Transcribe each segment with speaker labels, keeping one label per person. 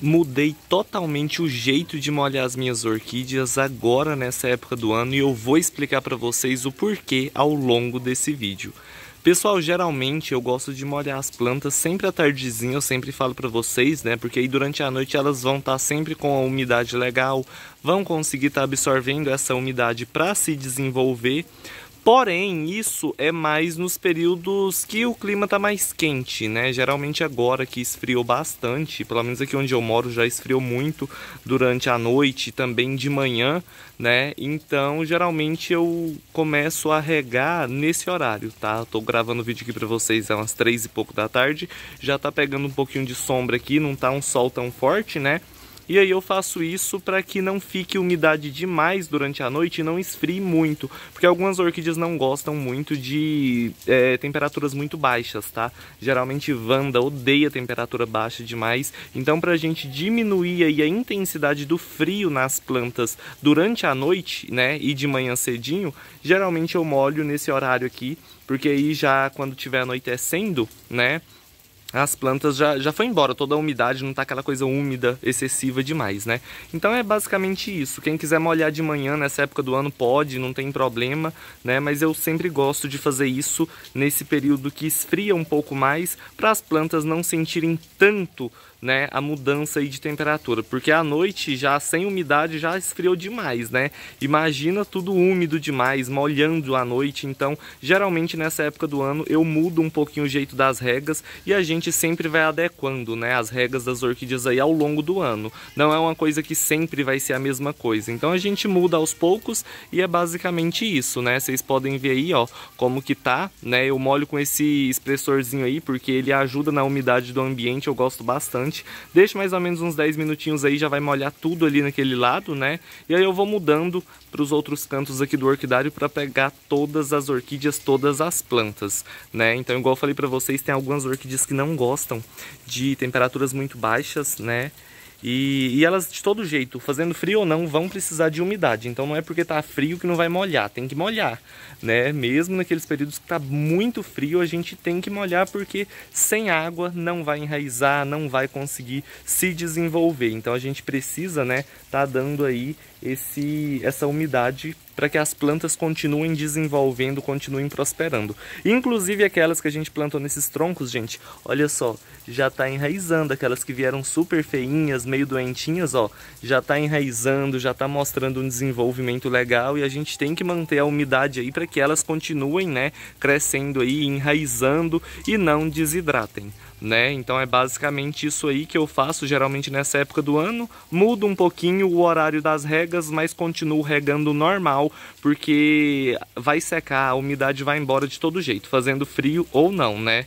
Speaker 1: mudei totalmente o jeito de molhar as minhas orquídeas agora nessa época do ano e eu vou explicar para vocês o porquê ao longo desse vídeo. Pessoal, geralmente eu gosto de molhar as plantas sempre à tardezinha, eu sempre falo para vocês, né? Porque aí durante a noite elas vão estar tá sempre com a umidade legal, vão conseguir estar tá absorvendo essa umidade para se desenvolver. Porém, isso é mais nos períodos que o clima tá mais quente, né? Geralmente agora que esfriou bastante, pelo menos aqui onde eu moro já esfriou muito durante a noite e também de manhã, né? Então, geralmente eu começo a regar nesse horário, tá? tô gravando o vídeo aqui para vocês é umas três e pouco da tarde, já tá pegando um pouquinho de sombra aqui, não tá um sol tão forte, né? E aí eu faço isso para que não fique umidade demais durante a noite e não esfrie muito, porque algumas orquídeas não gostam muito de é, temperaturas muito baixas, tá? Geralmente Wanda odeia temperatura baixa demais, então para a gente diminuir aí a intensidade do frio nas plantas durante a noite, né, e de manhã cedinho, geralmente eu molho nesse horário aqui, porque aí já quando tiver anoitecendo, é né, as plantas já, já foi embora, toda a umidade, não tá aquela coisa úmida, excessiva demais, né? Então é basicamente isso. Quem quiser molhar de manhã nessa época do ano pode, não tem problema, né? Mas eu sempre gosto de fazer isso nesse período que esfria um pouco mais, para as plantas não sentirem tanto né, a mudança aí de temperatura, porque à noite já sem umidade já esfriou demais, né? Imagina tudo úmido demais, molhando à noite, então geralmente nessa época do ano eu mudo um pouquinho o jeito das regas e a gente sempre vai adequando, né, as regas das orquídeas aí ao longo do ano. Não é uma coisa que sempre vai ser a mesma coisa. Então a gente muda aos poucos e é basicamente isso, né? Vocês podem ver aí, ó, como que tá, né? Eu molho com esse expressorzinho aí porque ele ajuda na umidade do ambiente, eu gosto bastante bastante. mais ou menos uns 10 minutinhos aí, já vai molhar tudo ali naquele lado, né? E aí eu vou mudando para os outros cantos aqui do orquidário para pegar todas as orquídeas, todas as plantas, né? Então, igual eu falei para vocês, tem algumas orquídeas que não gostam de temperaturas muito baixas, né? E, e, elas, de todo jeito, fazendo frio ou não, vão precisar de umidade. Então não é porque está frio que não vai molhar, tem que molhar, né? Mesmo naqueles períodos que está muito frio, a gente tem que molhar porque sem água não vai enraizar, não vai conseguir se desenvolver. Então a gente precisa, né, tá dando aí esse, essa umidade para que as plantas continuem desenvolvendo, continuem prosperando. Inclusive aquelas que a gente plantou nesses troncos, gente, olha só, já está enraizando, aquelas que vieram super feinhas, meio doentinhas, ó, já está enraizando, já está mostrando um desenvolvimento legal e a gente tem que manter a umidade aí para que elas continuem, né, crescendo aí, enraizando e não desidratem. Né? Então é basicamente isso aí que eu faço geralmente nessa época do ano, mudo um pouquinho o horário das regras mas continuo regando normal, porque vai secar, a umidade vai embora de todo jeito, fazendo frio ou não, né?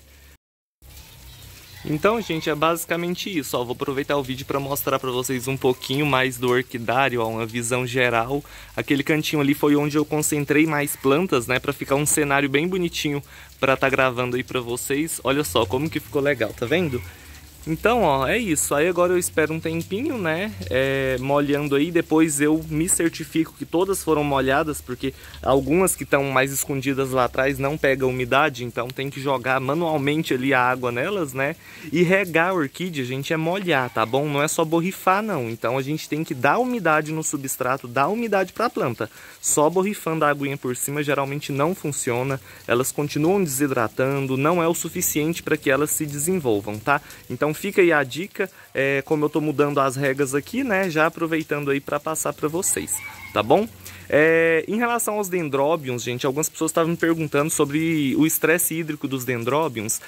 Speaker 1: Então, gente, é basicamente isso. Ó, vou aproveitar o vídeo para mostrar para vocês um pouquinho mais do orquidário, ó, uma visão geral. Aquele cantinho ali foi onde eu concentrei mais plantas, né, para ficar um cenário bem bonitinho para estar tá gravando aí para vocês. Olha só como que ficou legal, tá vendo? Então, ó, é isso. Aí agora eu espero um tempinho, né? É, molhando aí. Depois eu me certifico que todas foram molhadas, porque algumas que estão mais escondidas lá atrás não pegam umidade, então tem que jogar manualmente ali a água nelas, né? E regar a orquídea, gente, é molhar, tá bom? Não é só borrifar, não. Então a gente tem que dar umidade no substrato, dar umidade para a planta. Só borrifando a aguinha por cima geralmente não funciona. Elas continuam desidratando, não é o suficiente para que elas se desenvolvam, tá? Então então fica aí a dica, é, como eu estou mudando as regras aqui, né? Já aproveitando aí para passar para vocês, tá bom? É, em relação aos dendróbions, gente, algumas pessoas estavam me perguntando sobre o estresse hídrico dos dendróbions.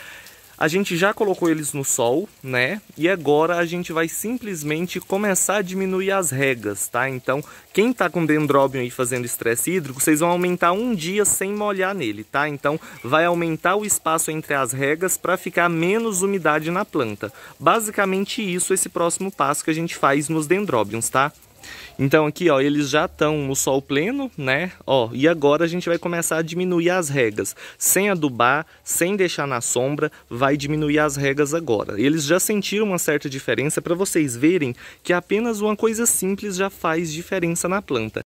Speaker 1: A gente já colocou eles no sol, né? E agora a gente vai simplesmente começar a diminuir as regas, tá? Então, quem tá com dendróbio aí fazendo estresse hídrico, vocês vão aumentar um dia sem molhar nele, tá? Então, vai aumentar o espaço entre as regas para ficar menos umidade na planta. Basicamente isso esse próximo passo que a gente faz nos dendróbios, tá? Então aqui, ó, eles já estão no sol pleno, né? Ó, e agora a gente vai começar a diminuir as regas. Sem adubar, sem deixar na sombra, vai diminuir as regas agora. Eles já sentiram uma certa diferença para vocês verem que apenas uma coisa simples já faz diferença na planta.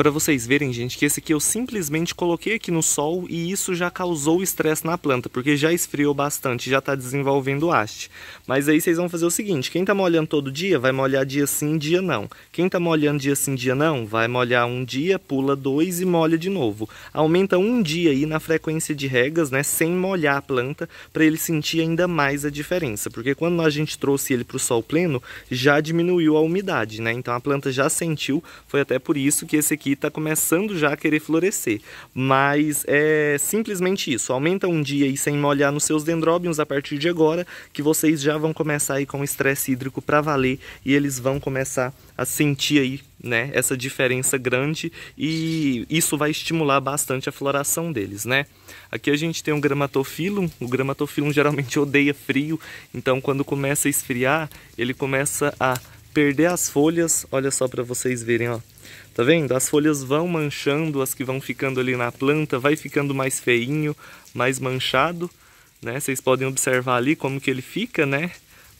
Speaker 1: Para vocês verem, gente, que esse aqui eu simplesmente coloquei aqui no sol e isso já causou estresse na planta, porque já esfriou bastante, já está desenvolvendo haste. Mas aí vocês vão fazer o seguinte, quem está molhando todo dia, vai molhar dia sim, dia não. Quem está molhando dia sim, dia não, vai molhar um dia, pula dois e molha de novo. Aumenta um dia aí na frequência de regas, né, sem molhar a planta, para ele sentir ainda mais a diferença, porque quando a gente trouxe ele para o sol pleno, já diminuiu a umidade, né, então a planta já sentiu, foi até por isso que esse aqui que está começando já a querer florescer. Mas é simplesmente isso. Aumenta um dia e sem molhar nos seus dendróbios a partir de agora, que vocês já vão começar aí com estresse hídrico para valer e eles vão começar a sentir aí, né, essa diferença grande e isso vai estimular bastante a floração deles, né? Aqui a gente tem um gramatofilum, o gramatofilum geralmente odeia frio, então quando começa a esfriar, ele começa a perder as folhas, olha só para vocês verem, ó. Tá vendo? As folhas vão manchando, as que vão ficando ali na planta, vai ficando mais feinho, mais manchado, né? Vocês podem observar ali como que ele fica, né?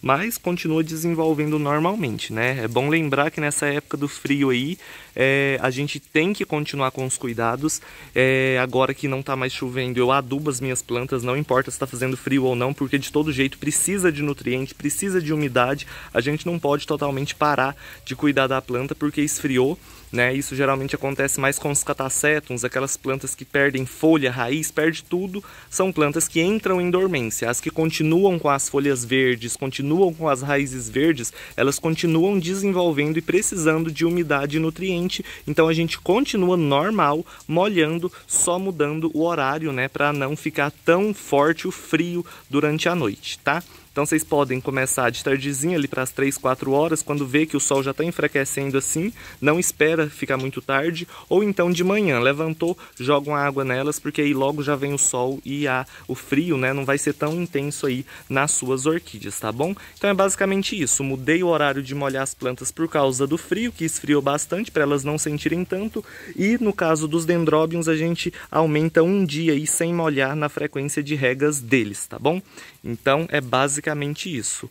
Speaker 1: Mas continua desenvolvendo normalmente, né? É bom lembrar que nessa época do frio aí, é, a gente tem que continuar com os cuidados. É, agora que não tá mais chovendo, eu adubo as minhas plantas, não importa se tá fazendo frio ou não, porque de todo jeito precisa de nutriente, precisa de umidade. A gente não pode totalmente parar de cuidar da planta porque esfriou né? Isso geralmente acontece mais com os catacétons, aquelas plantas que perdem folha, raiz, perde tudo, são plantas que entram em dormência. As que continuam com as folhas verdes, continuam com as raízes verdes, elas continuam desenvolvendo e precisando de umidade e nutriente. Então a gente continua normal, molhando, só mudando o horário, né, para não ficar tão forte o frio durante a noite, tá? Então vocês podem começar de tardezinha ali para as 3, 4 horas, quando vê que o sol já está enfraquecendo assim, não espera fica muito tarde, ou então de manhã, levantou, jogam água nelas, porque aí logo já vem o sol e a, o frio, né, não vai ser tão intenso aí nas suas orquídeas, tá bom? Então é basicamente isso, mudei o horário de molhar as plantas por causa do frio, que esfriou bastante, para elas não sentirem tanto, e no caso dos dendróbios, a gente aumenta um dia aí sem molhar na frequência de regas deles, tá bom? Então é basicamente isso.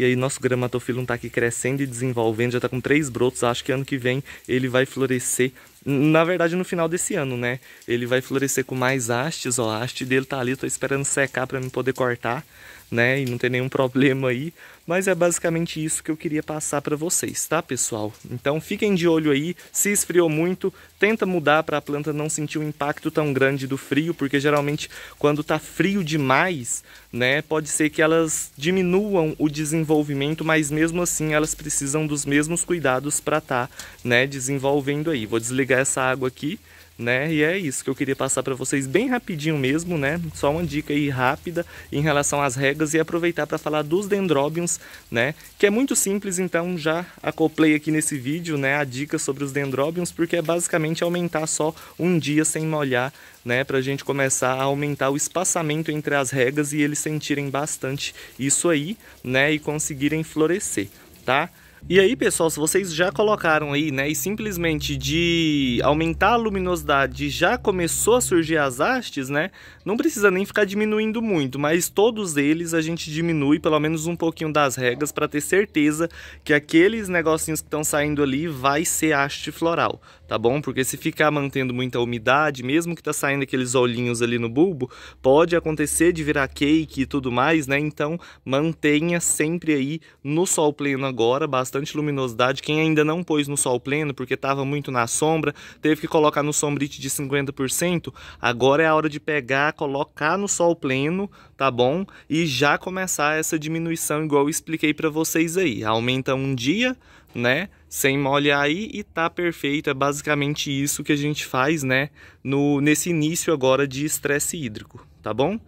Speaker 1: E aí nosso gramatofilum está aqui crescendo e desenvolvendo, já está com três brotos. Acho que ano que vem ele vai florescer. Na verdade, no final desse ano, né? Ele vai florescer com mais hastes, ó. A haste dele tá ali, tô esperando secar para mim poder cortar né? E não tem nenhum problema aí. Mas é basicamente isso que eu queria passar para vocês, tá, pessoal? Então fiquem de olho aí. Se esfriou muito, tenta mudar para a planta não sentir um impacto tão grande do frio, porque geralmente quando tá frio demais, né, pode ser que elas diminuam o desenvolvimento, mas mesmo assim elas precisam dos mesmos cuidados para estar, tá, né, desenvolvendo aí. Vou desligar essa água aqui né? E é isso que eu queria passar para vocês bem rapidinho mesmo, né? Só uma dica aí rápida em relação às regras e aproveitar para falar dos dendrobiums né? Que é muito simples, então já acoplei aqui nesse vídeo, né, a dica sobre os dendrobiums porque é basicamente aumentar só um dia sem molhar, né, para a gente começar a aumentar o espaçamento entre as regas e eles sentirem bastante isso aí, né, e conseguirem florescer, tá? E aí, pessoal, se vocês já colocaram aí, né, e simplesmente de aumentar a luminosidade já começou a surgir as hastes, né, não precisa nem ficar diminuindo muito, mas todos eles a gente diminui pelo menos um pouquinho das regras para ter certeza que aqueles negocinhos que estão saindo ali vai ser haste floral tá bom? Porque se ficar mantendo muita umidade, mesmo que tá saindo aqueles olhinhos ali no bulbo, pode acontecer de virar cake e tudo mais, né? Então mantenha sempre aí no sol pleno agora, bastante luminosidade. Quem ainda não pôs no sol pleno porque tava muito na sombra, teve que colocar no sombrite de 50%, agora é a hora de pegar, colocar no sol pleno, tá bom? E já começar essa diminuição igual eu expliquei para vocês aí. Aumenta um dia, né? Sem molhar aí e tá perfeito. É basicamente isso que a gente faz, né? No, nesse início agora de estresse hídrico, tá bom?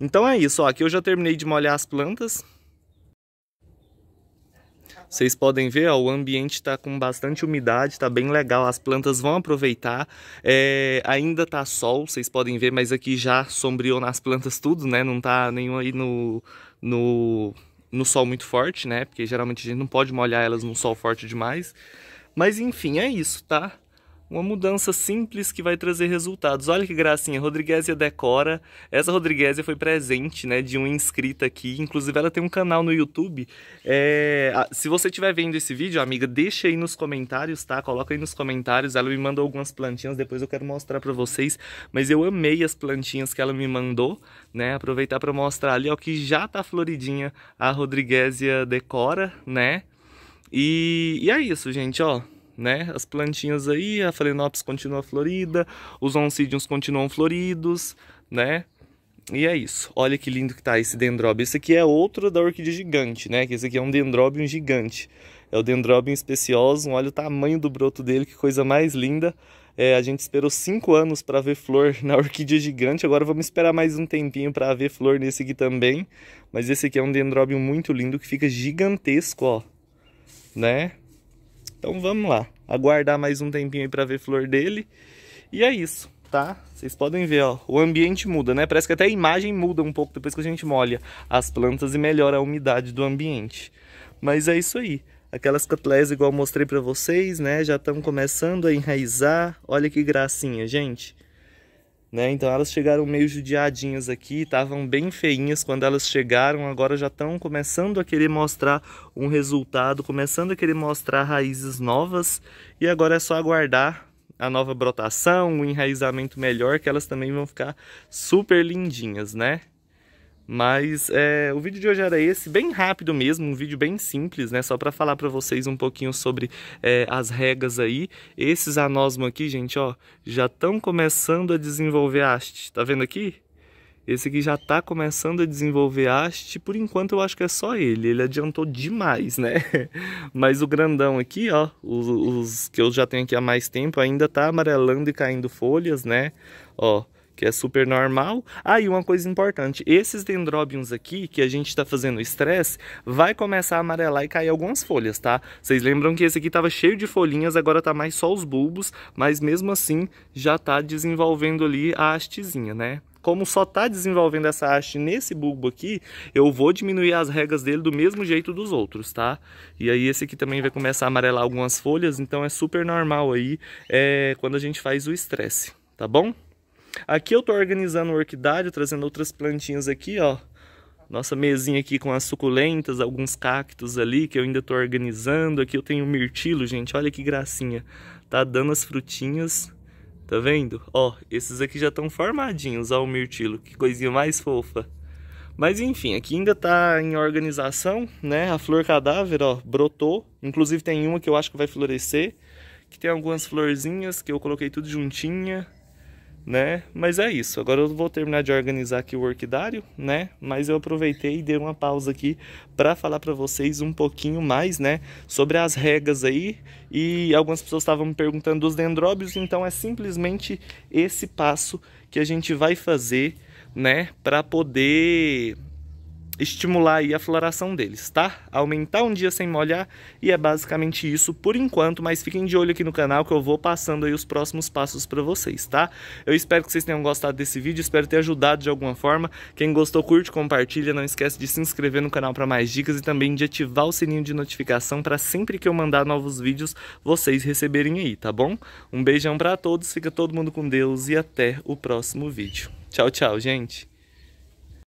Speaker 1: Então é isso, ó. Aqui eu já terminei de molhar as plantas. Vocês podem ver, ó, o ambiente está com bastante umidade, está bem legal, as plantas vão aproveitar. É, ainda tá sol, vocês podem ver, mas aqui já sombriou nas plantas tudo, né? Não tá nenhum aí no, no no sol muito forte, né? Porque geralmente a gente não pode molhar elas num sol forte demais. Mas enfim, é isso, tá? Uma mudança simples que vai trazer resultados. Olha que gracinha, Rodriguesia decora. Essa Rodriguesia foi presente, né, de uma inscrita aqui. Inclusive, ela tem um canal no YouTube. É... Se você estiver vendo esse vídeo, amiga, deixa aí nos comentários, tá? Coloca aí nos comentários. Ela me mandou algumas plantinhas, depois eu quero mostrar para vocês. Mas eu amei as plantinhas que ela me mandou, né? Aproveitar para mostrar ali, ó, que já tá floridinha a Rodriguesia decora, né? E, e é isso, gente, ó né? As plantinhas aí, a Phalaenopsis continua florida, os Oncidiums continuam floridos, né? E é isso. Olha que lindo que tá esse dendróbio. Esse aqui é outro da orquídea gigante, né? Que esse aqui é um dendróbio gigante. É o dendróbio especioso Olha o tamanho do broto dele, que coisa mais linda. É, a gente esperou cinco anos para ver flor na orquídea gigante. Agora vamos esperar mais um tempinho para ver flor nesse aqui também. Mas esse aqui é um dendróbio muito lindo que fica gigantesco, ó. Né? Então vamos lá, aguardar mais um tempinho aí pra ver flor dele. E é isso, tá? Vocês podem ver, ó, o ambiente muda, né? Parece que até a imagem muda um pouco depois que a gente molha as plantas e melhora a umidade do ambiente. Mas é isso aí. Aquelas cutléias igual mostrei pra vocês, né? Já estão começando a enraizar. Olha que gracinha, gente. Né? Então elas chegaram meio judiadinhas aqui, estavam bem feinhas quando elas chegaram, agora já estão começando a querer mostrar um resultado, começando a querer mostrar raízes novas e agora é só aguardar a nova brotação, o um enraizamento melhor, que elas também vão ficar super lindinhas, né? Mas é, o vídeo de hoje era esse, bem rápido mesmo, um vídeo bem simples, né? Só para falar para vocês um pouquinho sobre é, as regas aí. Esses anósmos aqui, gente, ó, já estão começando a desenvolver haste. Tá vendo aqui? Esse aqui já está começando a desenvolver haste. Por enquanto eu acho que é só ele. Ele adiantou demais, né? Mas o grandão aqui, ó, os, os que eu já tenho aqui há mais tempo, ainda está amarelando e caindo folhas, né? Ó, que é super normal. Ah, e uma coisa importante, esses dendróbios aqui, que a gente está fazendo estresse, vai começar a amarelar e cair algumas folhas, tá? Vocês lembram que esse aqui estava cheio de folhinhas, agora tá mais só os bulbos, mas mesmo assim já tá desenvolvendo ali a hastezinha, né? como só está desenvolvendo essa haste nesse bulbo aqui, eu vou diminuir as regas dele do mesmo jeito dos outros, tá? E aí esse aqui também vai começar a amarelar algumas folhas, então é super normal aí é, quando a gente faz o estresse, tá bom? Aqui eu tô organizando orquidário, trazendo outras plantinhas aqui, ó. Nossa mesinha aqui com as suculentas, alguns cactos ali que eu ainda tô organizando. Aqui eu tenho mirtilo, gente, olha que gracinha. Tá dando as frutinhas, tá vendo? Ó, esses aqui já estão formadinhos, ó o mirtilo, que coisinha mais fofa. Mas enfim, aqui ainda tá em organização, né? A flor cadáver, ó, brotou. Inclusive tem uma que eu acho que vai florescer. Que tem algumas florzinhas que eu coloquei tudo juntinha né? Mas é isso. Agora eu vou terminar de organizar aqui o orquidário, né? Mas eu aproveitei e dei uma pausa aqui para falar para vocês um pouquinho mais, né, sobre as regas aí. E algumas pessoas estavam me perguntando dos dendróbios, então é simplesmente esse passo que a gente vai fazer, né, para poder estimular a floração deles, tá? Aumentar um dia sem molhar e é basicamente isso por enquanto, mas fiquem de olho aqui no canal que eu vou passando aí os próximos passos para vocês, tá? Eu espero que vocês tenham gostado desse vídeo, espero ter ajudado de alguma forma. Quem gostou, curte, compartilha, não esquece de se inscrever no canal para mais dicas e também de ativar o sininho de notificação para sempre que eu mandar novos vídeos vocês receberem aí, tá bom? Um beijão para todos, fica todo mundo com Deus e até o próximo vídeo. Tchau, tchau, gente!